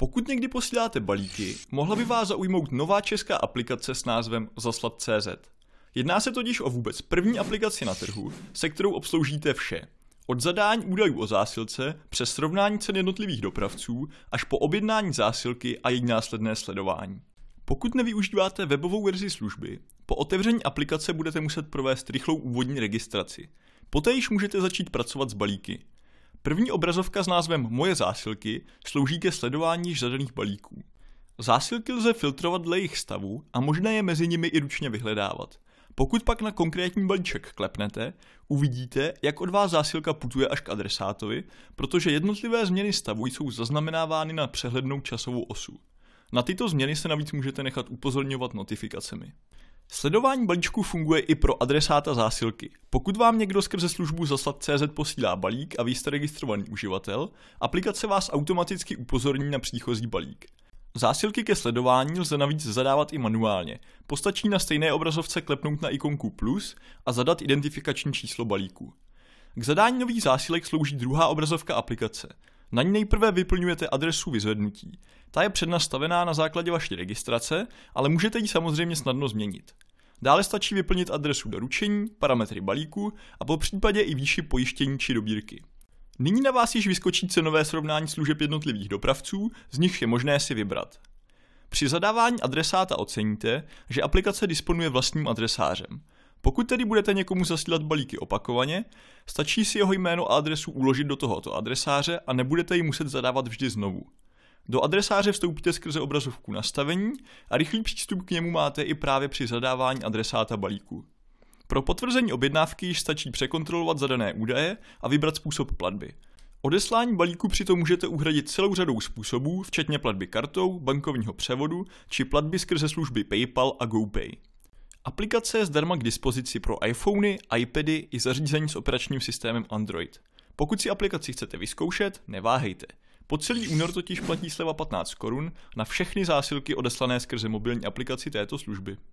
Pokud někdy posíláte balíky, mohla by vás zaujmout nová česká aplikace s názvem Zaslat.cz. Jedná se totiž o vůbec první aplikaci na trhu, se kterou obsloužíte vše. Od zadání údajů o zásilce přes srovnání cen jednotlivých dopravců až po objednání zásilky a její následné sledování. Pokud nevyužíváte webovou verzi služby, po otevření aplikace budete muset provést rychlou úvodní registraci. Poté již můžete začít pracovat s balíky. První obrazovka s názvem Moje zásilky slouží ke sledování zadaných balíků. Zásilky lze filtrovat dle jejich stavu a možné je mezi nimi i ručně vyhledávat. Pokud pak na konkrétní balíček klepnete, uvidíte, jak od vás zásilka putuje až k adresátovi, protože jednotlivé změny stavu jsou zaznamenávány na přehlednou časovou osu. Na tyto změny se navíc můžete nechat upozorňovat notifikacemi. Sledování balíčku funguje i pro adresáta zásilky. Pokud vám někdo skrze službu zaslat CZ posílá balík a vy jste registrovaný uživatel, aplikace vás automaticky upozorní na příchozí balík. Zásilky ke sledování lze navíc zadávat i manuálně. Postačí na stejné obrazovce klepnout na ikonku plus a zadat identifikační číslo balíku. K zadání nových zásilek slouží druhá obrazovka aplikace. Na ní nejprve vyplňujete adresu vyzvednutí. Ta je přednastavená na základě vaší registrace, ale můžete ji samozřejmě snadno změnit. Dále stačí vyplnit adresu doručení, parametry balíku a po případě i výši pojištění či dobírky. Nyní na vás již vyskočí cenové srovnání služeb jednotlivých dopravců, z nich je možné si vybrat. Při zadávání adresáta oceníte, že aplikace disponuje vlastním adresářem. Pokud tedy budete někomu zasílat balíky opakovaně, stačí si jeho jméno a adresu uložit do tohoto adresáře a nebudete ji muset zadávat vždy znovu. Do adresáře vstoupíte skrze obrazovku nastavení a rychlý přístup k němu máte i právě při zadávání adresáta balíku. Pro potvrzení objednávky již stačí překontrolovat zadané údaje a vybrat způsob platby. Odeslání balíku přitom můžete uhradit celou řadou způsobů, včetně platby kartou, bankovního převodu či platby skrze služby PayPal a GoPay. Aplikace je zdarma k dispozici pro iPhony, iPady i zařízení s operačním systémem Android. Pokud si aplikaci chcete vyzkoušet, neváhejte. Po celý únor totiž platí sleva 15 korun na všechny zásilky odeslané skrze mobilní aplikaci této služby.